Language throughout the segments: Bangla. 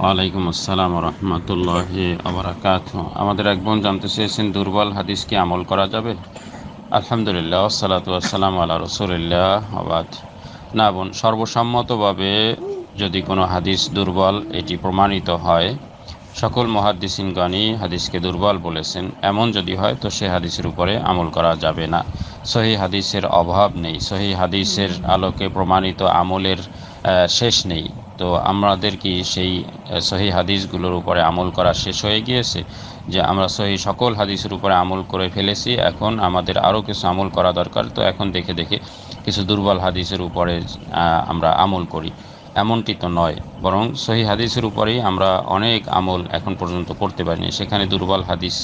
ওয়ালাইকুম আসসালাম রহমতুল্লাহ আবরাকাত আমাদের এক বোন জানতে চেয়েছেন দুর্বল হাদিস কি আমল করা যাবে আলহামদুলিল্লাহ সালাত আসসালাম আল্লাহ রসুলিল্লাহ আবাদ না বোন সর্বসম্মতভাবে যদি কোনো হাদিস দুর্বল এটি প্রমাণিত হয় সকল মহাদ্দিসিনগণই হাদিসকে দুর্বল বলেছেন এমন যদি হয় তো সে হাদিসের উপরে আমল করা যাবে না সহি হাদিসের অভাব নেই সহি হাদিসের আলোকে প্রমাণিত আমলের শেষ নেই তো আমাদের কি সেই সহি হাদিসগুলোর উপরে আমল করা শেষ হয়ে গিয়েছে যে আমরা সহি সকল হাদিসের উপরে আমল করে ফেলেছি এখন আমাদের আরও কিছু আমল করা দরকার তো এখন দেখে দেখে কিছু দুর্বল হাদিসের উপরে আমরা আমল করি এমনটি তো নয় বরং সহি হাদিসের উপরেই আমরা অনেক আমল এখন পর্যন্ত করতে পারিনি সেখানে দুর্বল হাদিস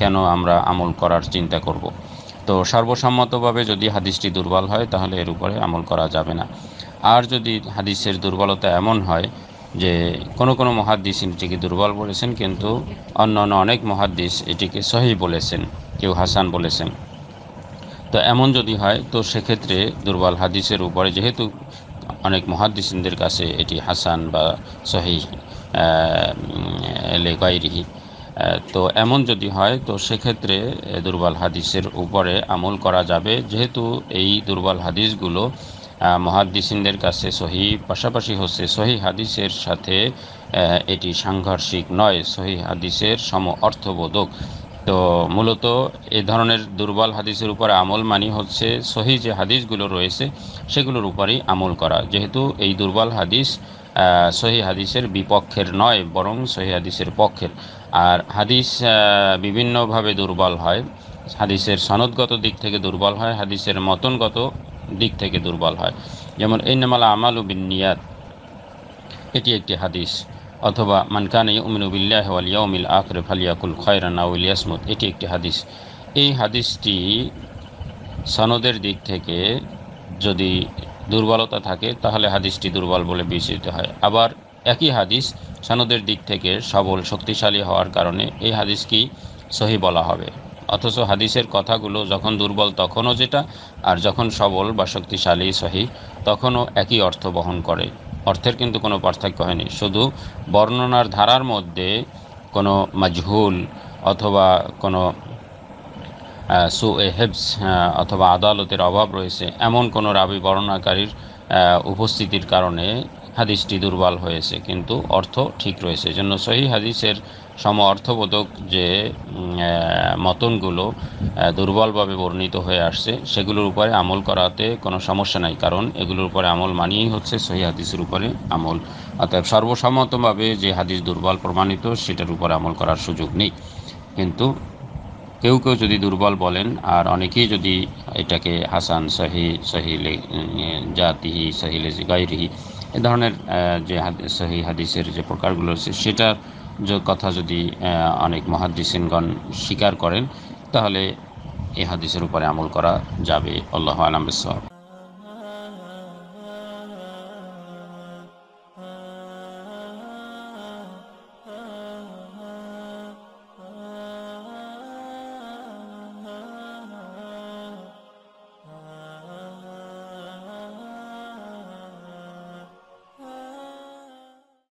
কেন আমরা আমল করার চিন্তা করব। তো সর্বসম্মতভাবে যদি হাদিসটি দুর্বল হয় তাহলে এর উপরে আমল করা যাবে না আর যদি হাদিসের দুর্বলতা এমন হয় যে কোনো কোনো মহাদ্দিস এটিকে দুর্বল বলেছেন কিন্তু অন্য অন্য অনেক মহাদ্দিস এটিকে সহি বলেছেন কেউ হাসান বলেছেন তো এমন যদি হয় তো সেক্ষেত্রে দুর্বল হাদিসের উপরে যেহেতু অনেক মহাদ্দিসদের কাছে এটি হাসান বা সহি লেগাইরিহি তো এমন যদি হয় তো সেক্ষেত্রে দুর্বল হাদিসের উপরে আমল করা যাবে যেহেতু এই দুর্বল হাদিসগুলো মহাদ্দিসিনদের কাছে সহি পাশাপাশি হচ্ছে সহি হাদিসের সাথে এটি সাংঘর্ষিক নয় সহি হাদিসের সম অর্থবোধক তো মূলত এ ধরনের দুর্বল হাদিসের উপরে আমল মানি হচ্ছে সহি যে হাদিসগুলো রয়েছে সেগুলোর উপরেই আমল করা যেহেতু এই দুর্বল হাদিস সহি হাদিসের বিপক্ষের নয় বরং সহি হাদিসের পক্ষের আর হাদিস বিভিন্নভাবে দুর্বল হয় হাদিসের সনদগত দিক থেকে দুর্বল হয় হাদিসের মতনগত দিক থেকে দুর্বল হয় যেমন ইন্নামালা আমাল বিন নিয়াত এটি একটি হাদিস অথবা মানকান ইউমিনুবিল্লাহ আলিয়াউমিল আকরে ফালিয়াকুল খয়রানা উলিয়াসমুদ এটি একটি হাদিস এই হাদিসটি সনদের দিক থেকে যদি দুর্বলতা থাকে তাহলে হাদিসটি দুর্বল বলে বিবেচিত হয় আবার একই হাদিস সনদের দিক থেকে সবল শক্তিশালী হওয়ার কারণে এই হাদিসকেই সহি বলা হবে অথচ হাদিসের কথাগুলো যখন দুর্বল তখনও যেটা আর যখন সবল বা শক্তিশালী সহি তখনও একই অর্থ বহন করে অর্থের কিন্তু কোনো পার্থক্য হয়নি শুধু বর্ণনার ধারার মধ্যে কোনো মাজহুল অথবা কোনো সু হেবস অথবা আদালতের অভাব রয়েছে এমন কোনো রাবি বর্ণনাকারীর উপস্থিতির কারণে হাদিসটি দুর্বল হয়েছে কিন্তু অর্থ ঠিক রয়েছে এজন্য সহি হাদিসের সম অর্থবোধক যে মতনগুলো দুর্বলভাবে বর্ণিত হয়ে আসছে সেগুলোর উপরে আমল করাতে কোনো সমস্যা নাই কারণ এগুলোর উপরে আমল মানিয়েই হচ্ছে সহি হাদিসের উপরে আমল অর্থাৎ সর্বসম্মতভাবে যে হাদিস দুর্বল প্রমাণিত সেটার উপরে আমল করার সুযোগ নেই কিন্তু কেউ কেউ যদি দুর্বল বলেন আর অনেকেই যদি এটাকে হাসান সহি সাহিলে জাতিহি সহিলে গাইরিহি এ ধরনের যে সহি হাদিসের যে প্রকারগুলো রয়েছে সেটার কথা যদি অনেক মহাদিসিনগণ স্বীকার করেন তাহলে এ হাদিসের উপরে আমল করা যাবে আল্লাহ আলম সব